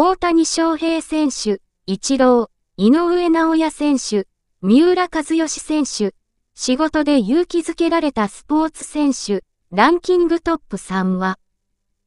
大谷翔平選手、一郎、井上直也選手、三浦和義選手、仕事で勇気づけられたスポーツ選手、ランキングトップ3は、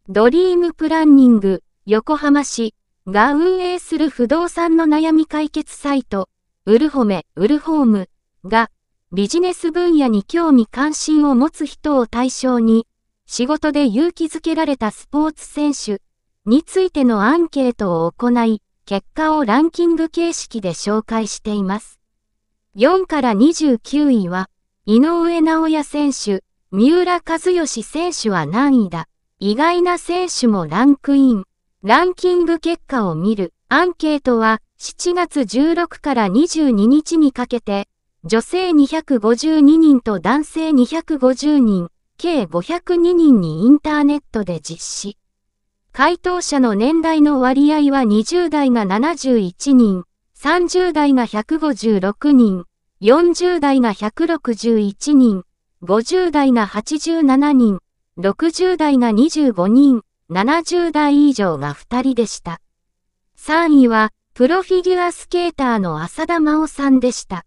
ドリームプランニング、横浜市が運営する不動産の悩み解決サイト、ウルホメ、ウルホームが、ビジネス分野に興味関心を持つ人を対象に、仕事で勇気づけられたスポーツ選手、についてのアンケートを行い、結果をランキング形式で紹介しています。4から29位は、井上直也選手、三浦和義選手は何位だ意外な選手もランクイン。ランキング結果を見る。アンケートは7月16から22日にかけて、女性252人と男性250人、計502人にインターネットで実施。回答者の年代の割合は20代が71人、30代が156人、40代が161人、50代が87人、60代が25人、70代以上が2人でした。3位は、プロフィギュアスケーターの浅田真央さんでした。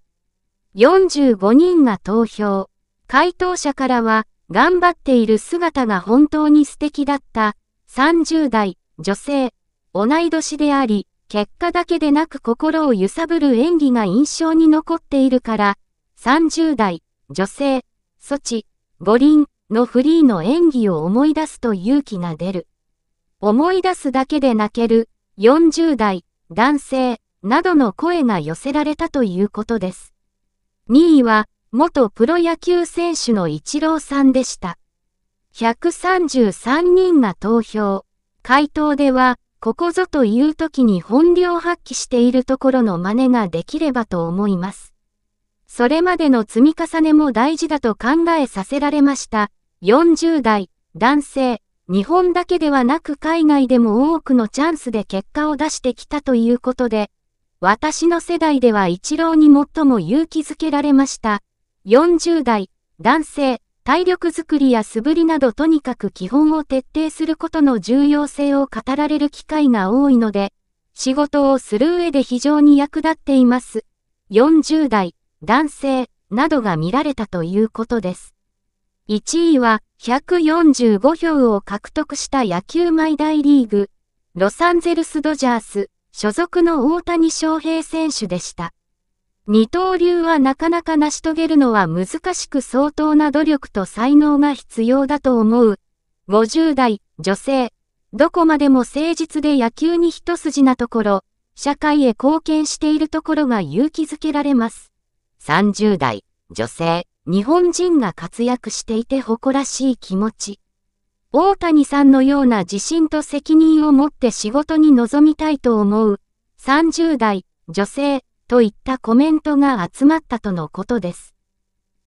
45人が投票。回答者からは、頑張っている姿が本当に素敵だった。30代、女性、同い年であり、結果だけでなく心を揺さぶる演技が印象に残っているから、30代、女性、ソチ、五輪のフリーの演技を思い出すと勇気が出る。思い出すだけで泣ける、40代、男性、などの声が寄せられたということです。2位は、元プロ野球選手のイチローさんでした。133人が投票。回答では、ここぞという時に本領発揮しているところの真似ができればと思います。それまでの積み重ねも大事だと考えさせられました。40代、男性、日本だけではなく海外でも多くのチャンスで結果を出してきたということで、私の世代では一郎に最も勇気づけられました。40代、男性、体力づくりや素振りなどとにかく基本を徹底することの重要性を語られる機会が多いので、仕事をする上で非常に役立っています。40代、男性、などが見られたということです。1位は、145票を獲得した野球毎大リーグ、ロサンゼルスドジャース、所属の大谷翔平選手でした。二刀流はなかなか成し遂げるのは難しく相当な努力と才能が必要だと思う。50代、女性。どこまでも誠実で野球に一筋なところ、社会へ貢献しているところが勇気づけられます。30代、女性。日本人が活躍していて誇らしい気持ち。大谷さんのような自信と責任を持って仕事に臨みたいと思う。30代、女性。といったコメントが集まったとのことです。